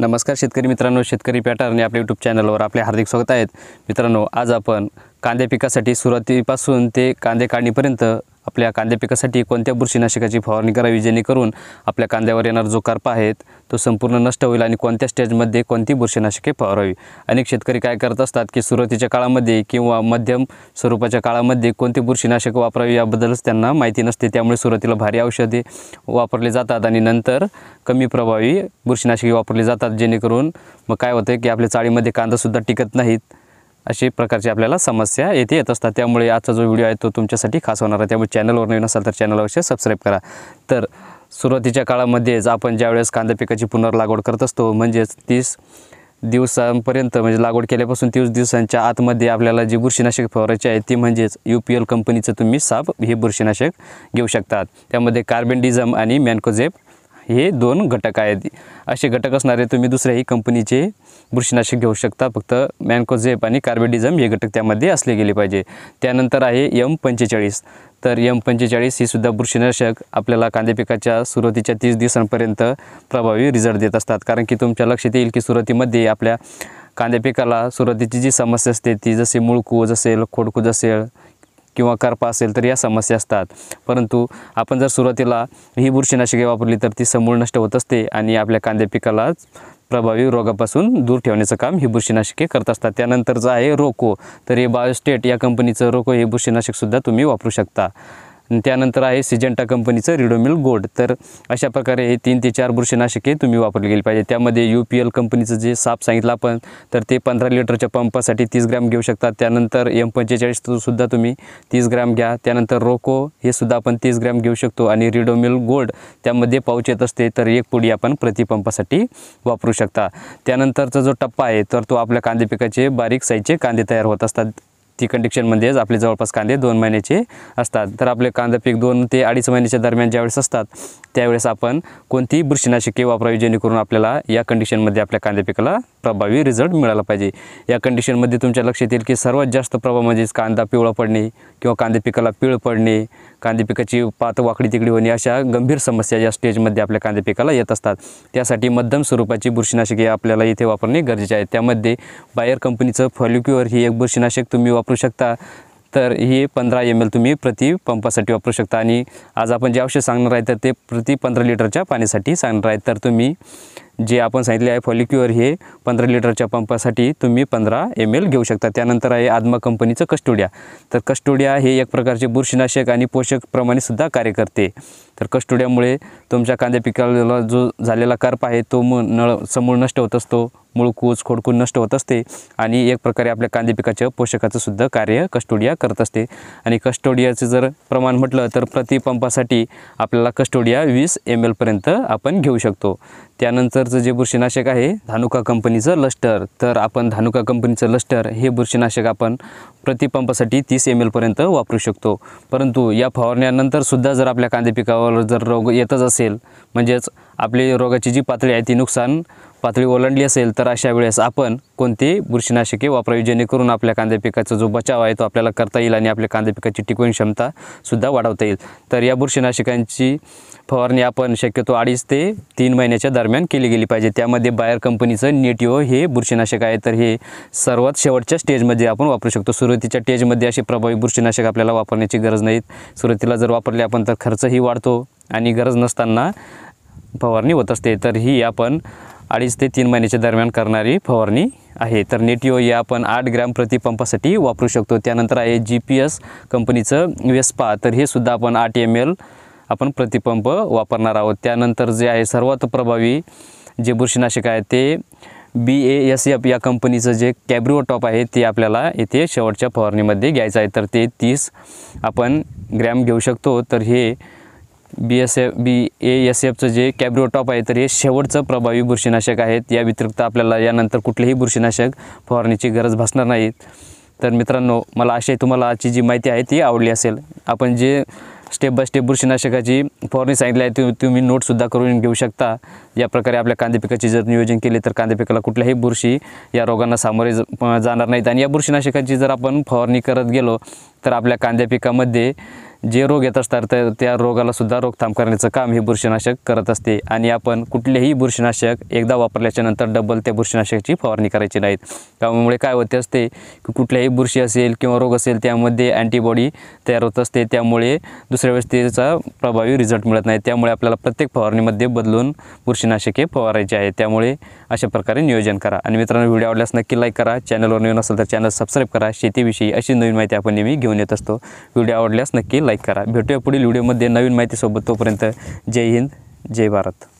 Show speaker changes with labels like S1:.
S1: नमस्कार शेतकरी मित्रांनो शेतकरी पॅटर्न आपल्या यूट्यूब चॅनलवर आपले हार्दिक स्वागत आहेत मित्रांनो आज आपण कांदे पिकासाठी सुरुवातीपासून ते कांदे काढणीपर्यंत आपल्या कांद्या पिकासाठी कोणत्या बुरशीनाशकाची फवारणी करावी जेणेकरून आपल्या कांद्यावर येणार जो करपा आहेत तो संपूर्ण नष्ट होईल आणि कोणत्या स्टेजमध्ये कोणती बुरशीनाशके फवारावी अनेक शेतकरी काय करत असतात की सुरुवातीच्या काळामध्ये किंवा मध्यम स्वरूपाच्या काळामध्ये कोणती बुरशीनाशकं वापरावी याबद्दलच त्यांना माहिती नसते त्यामुळे सुरुवातीला भारी औषधे वापरली जातात आणि नंतर कमी प्रभावी बुरशीनाशके वापरली जातात जेणेकरून मग काय होतं की आपल्या चाळीमध्ये कांदासुद्धा टिकत नाहीत अशी प्रकारची आपल्याला समस्या येथे येत असतात त्यामुळे आजचा जो व्हिडिओ आहे तो तुमच्यासाठी खास होणार आहे त्यामुळे चॅनलवर नवीन असाल तर चॅनल अवश्य सबस्क्राईब करा तर सुरुवातीच्या काळामध्येच आपण ज्यावेळेस कांदा पिकाची पुनर्लागवड करत असतो म्हणजेच तीस दिवसांपर्यंत म्हणजे लागवड केल्यापासून तीस दिवसांच्या आतमध्ये आपल्याला जी बुरशीनाशक फवारायची आहे ती म्हणजेच यू पी एल कंपनीचं तुम्ही साप हे बुरशीनाशक घेऊ शकतात त्यामध्ये कार्बेंडिझम आणि मॅनकोझेप हे दोन घटक आहेत असे घटक असणारे तुम्ही दुसऱ्याही कंपनीचे बुरशीनाशक घेऊ शकता फक्त मॅनकोझेप आणि कार्बेडिझम हे घटक त्यामध्ये असले गेले पाहिजे त्यानंतर आहे यम पंचेचाळीस तर यम पंचेचाळीस ही सुद्धा बुरशीनाशक आपल्याला कांद्यापिकाच्या सुरुवातीच्या तीस दिवसांपर्यंत प्रभावी रिझल्ट देत असतात कारण की तुमच्या लक्षात येईल की सुरुवातीमध्ये आपल्या कांद्यापिकाला सुरुवातीची जी समस्या असते ती जसे मुळकूज असेल खोडकूज असेल किंवा करपा असेल तर या समस्या असतात परंतु आपण जर सुरुवातीला ही बुरशीनाशके वापरली तर ती समूळ नष्ट होत असते आणि आपल्या कांद्या पिकाला प्रभावी रोगापासून दूर ठेवण्याचं काम ही बुरशीनाशके करत असतात त्यानंतरचं आहे रोको तर हे बायोस्टेट या कंपनीचं रोको हे बुरशीनाशकसुद्धा तुम्ही वापरू शकता त्यानंतर आहे सिजेंटा कंपनीचं रिडोमिल गोल्ड तर अशा प्रकारे हे तीन ते चार बुरशीनाशके तुम्ही वापरली गेली पाहिजे त्यामध्ये यू पी एल कंपनीचं जे साप सांगितलं आपण तर ते पंधरा लिटरच्या पंपासाठी तीस ग्रॅम घेऊ शकता त्यानंतर एम पंचेचाळीससुद्धा सुद्धा तुम्ही तीस ग्रॅम घ्या त्यानंतर रोको हे सुद्धा आपण तीस ग्रॅम घेऊ शकतो आणि रिडोमिल गोल्ड त्यामध्ये पाऊच येत असते तर एक पुडी आपण प्रतिपंपासाठी वापरू शकता त्यानंतरचा जो टप्पा आहे तर तो आपल्या कांदे पिकाचे बारीक साईजचे कांदे तयार होत असतात ती कंडिशन म्हणजेच आपले जवळपास कांदे दोन महिन्याचे असतात तर आपले कांदा पीक दोन ते अडीच महिन्याच्या दरम्यान ज्यावेळेस असतात त्यावेळेस आपण कोणतीही बुरशीनाशके वापरावी जेणेकरून आपल्याला या कंडिशनमध्ये आपल्या कांदे पिकाला प्रभावी रिझल्ट मिळाला पाहिजे या कंडिशनमध्ये तुमच्या लक्षात येईल की सर्वात जास्त प्रभाव म्हणजेच कांदा पिवळा पडणे किंवा कांदे पिकाला पिळ पडणे कांदे पिकाची पात वाकडी तिकडी होणे अशा गंभीर समस्या या स्टेजमध्ये आपल्या कांदे पिकाला येत असतात त्यासाठी मध्यम स्वरूपाची बुरशीनाशके आपल्याला इथे वापरणे गरजेचे आहे त्यामध्ये बायर कंपनीचं फॉल्युक्युअर ही एक बुरशीनाशक तुम्ही वापरू शकता तर हे पंधरा एम एल तुम्ही प्रति पंपासाठी वापरू शकता आणि आज आपण जे औषध सांगणार आहे तर ते प्रति पंधरा लिटरच्या पाण्यासाठी सांगणार आहे तर तुम्ही जे आपण सांगितले आहे फॉलिक्युअर हे पंधरा लिटरच्या पंपासाठी तुम्ही पंधरा एम एल घेऊ शकता त्यानंतर आहे आदमा कंपनीचं कस्टोडिया तर कस्टोडिया हे एक प्रकारचे बुरशीनाशक आणि पोषक प्रमाणेसुद्धा कार्य करते तर कस्टोडियामुळे तुमच्या कांद्या पिकाला जो झालेला कर्प आहे तो मग नळ समूळ नष्ट होत असतो मूळ कूज खोडकून नष्ट होत असते आणि एक प्रकारे आपल्या कांदे पिकाच्या पोषकाचं सुद्धा कार्य कस्टोडिया करत असते आणि कस्टोडियाचं जर प्रमाण म्हटलं तर प्रति पंपासाठी आपल्याला कस्टोडिया वीस एम एलपर्यंत आपण घेऊ शकतो त्यानंतरचं जे बुरशीनाशक आहे धानुका कंपनीचं लष्टर तर आपण धानुका कंपनीचं लष्टर हे बुरशीनाशक आपण प्रतिपंपासाठी तीस एम एलपर्यंत वापरू शकतो परंतु या फवारण्यानंतरसुद्धा जर आपल्या कांदे पिकावर जर रोग येतच असेल म्हणजेच आपली रोगाची जी पातळी आहे ती नुकसान पातळी ओलांडली असेल तर अशा वेळेस आपण कोणती बुरशीनाशके वापरावी जेणेकरून आपल्या कांदा पिकाचा जो बचाव आहे तो आपल्याला करता येईल आणि आपल्या कांदा पिकाची क्षमता क्षमतासुद्धा वाढवता येईल तर या बुरशीनाशकांची फवारणी आपण शक्यतो अडीच ते तीन महिन्याच्या दरम्यान केली गेली पाहिजे त्यामध्ये बायर कंपनीचं नेटिओ हे बुरशीनाशक आहे तर हे सर्वात शेवटच्या स्टेजमध्ये आपण वापरू शकतो सुरुवातीच्या स्टेजमध्ये असे प्रभावी बुरशीनाशक आपल्याला वापरण्याची गरज नाहीत सुरुवातीला जर वापरले आपण तर खर्चही वाढतो आणि गरज नसताना फवारणी होत असते तर ही आपण अडीच ते तीन महिन्याच्या दरम्यान करणारी फवारणी आहे तर नेटिओ हे आपण आठ ग्रॅम प्रतिपंपासाठी वापरू शकतो त्यानंतर आहे जी पी एस कंपनीचं वेस्पा तर हे सुद्धा आपण आठ एम एल आपण प्रतिपंप वापरणार आहोत त्यानंतर जे आहे सर्वात प्रभावी जे बुरशीनाशक आहे ते बी ए एस एफ या कंपनीचं जे कॅब्रिओ टॉप आहे ते आपल्याला येथे शेवटच्या फवारणीमध्ये घ्यायचं आहे तर ते तीस आपण ग्रॅम घेऊ शकतो तर हे B S F B A S एफचं जे कॅब्रिओटॉप आहे तर हे शेवटचं प्रभावी बुरशीनाशक आहेत या व्यतिरिक्त आपल्याला यानंतर कुठलेही बुरशीनाशक फवारणीची गरज भासणार नाहीत तर मित्रांनो मला अशी तुम्हाला आजची जी माहिती आहे ती आवडली असेल आपण जे स्टेप बाय स्टेप बुरशीनाशकाची फवारणी सांगितली आहे ती तुम्ही नोटसुद्धा करून घेऊ शकता या प्रकारे आपल्या कांदे पिकाची जर नियोजन केले तर कांदे पिकाला कुठल्याही बुरशी या रोगांना सामोरे जाणार नाहीत आणि या बुरशीनाशकाची जर आपण फवारणी करत गेलो तर आपल्या कांद्या पिकामध्ये जे रोग येत असतात तर त्या रोगाला सुद्धा रोखथाम करण्याचं काम हे बुरशीनाशक करत असते आणि आपण कुठलेही बुरशीनाशक एकदा वापरल्याच्यानंतर डबल त्या बुरशीनाशकाची फवारणी करायची नाहीत त्यामुळे काय होते असते की कुठल्याही बुरशी असेल किंवा रोग असेल त्यामध्ये अँटीबॉडी तयार होत असते त्यामुळे दुसऱ्या व्यवस्थेचा प्रभावी रिझल्ट मिळत नाही त्यामुळे आपल्याला प्रत्येक फवारणीमध्ये बदलून बुरशीनाशके फवारायचे आहे त्यामुळे अशा प्रकारे नियोजन करा आणि मित्रांनो व्हिडिओ आवडल्यास नक्की लाईक करा चॅनलवर नवीन असेल तर चॅनल सबस्क्राईब करा शेतीविषयी अशी नवीन माहिती आपण नेहमी घेऊन येत असतो व्हिडिओ आवडल्यास नक्की लाईक करा भेटूया पुढील व्हिडिओमध्ये नवीन माहितीसोबत तोपर्यंत जय हिंद जय भारत